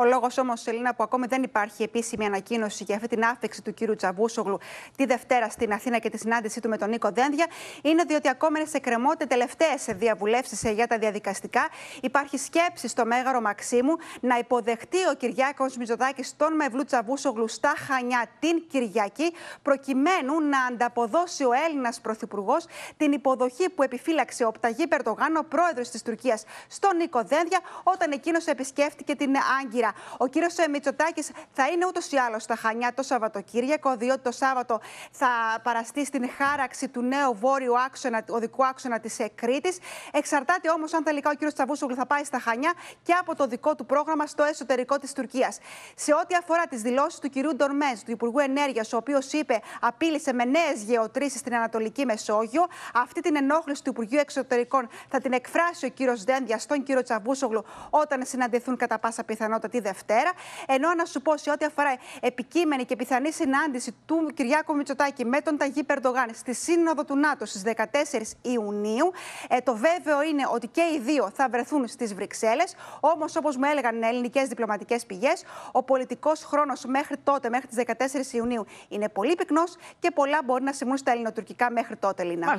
Ο λόγος όμως, Ελίνα, που ακόμη δεν υπάρχει επίσημη ανακοίνωση για αυτή την άφηξη του κύρου Τσαβούσογλου τη Δευτέρα στην Αθήνα και τη συνάντησή του με τον Νίκο Δένδια, είναι διότι ακόμα είναι σε κρεμότητα τελευταίες διαβουλεύσεις για τα διαδικαστικά. Υπάρχει σκέψη στο μέγαρο Μαξίμου να υποδεχτεί ο Κυριάκος Μιζοδάκη τον Μευλού Τσαβούσογλου στα Χανιά την Κυριακή, προκειμένου να ανταποδώσει ο Έλληνας Πρωθυπουργός την υποδοχή που επιφύλαξε ο Πταγί Περτογάνο, πρόεδρος της Τουρκίας, στον Νίκο Δένδια, όταν εκείνος επισκέφτηκε την Άγκυρα. Ο κύριος ε, Μητσοτάκης θα είναι ούτως ή άλλως στα Χανιά το Σαββατοκύριακο, διότι το Σάββατο θα παραστεί στην χάραξη του νέου βόρειου άξονα, οδικού άξονα της Κρήτη. Εξαρτάται όμως αν τελικά ο κύριος Τσαβούσογλου θα πάει στα Χανιά και από το δικό του πρόγραμμα στο εσωτερικό της Τουρκίας. Σε ό,τι αφορά τις δηλώσεις του κυρίου Ντορμέζ, του Υπουργού Ενέργειας, ο οποίος είπε απείλησε με νέες γεωτρήσεις στην Ανατολική Μεσόγειο. Αυτή την ενόχληση του Υπουργείου Εξωτερικών θα την εκφράσει ο κύριος Δένδια στον κύριο Τσαβούσογλου όταν συναντηθούν κατά πάσα πιθανότητα τη Δευτέρα. Ενώ να σου πω σε ό,τι αφορά επικείμενη και πιθανή συνάντηση του Κυριάκου Μητσοτάκη με τον Ταγί Περντογάν στη Σύνοδο του ΝΑΤΟ στις 14 Ιουνίου. Ε, το βέβαιο είναι ότι και οι δύο θα βρεθούν στις Βρυξέλλες. Όμως, όπως μου έλεγαν ελληνικές διπλωματικές πηγές, ο πολιτικός χρόνος μέχρι τότε, μέχρι τις 14 Ιουνίου, είναι πολύ πυκνός και πολλά μπορεί να σημούν στα ελληνοτουρκικά μέχρι τότε, Λίνα.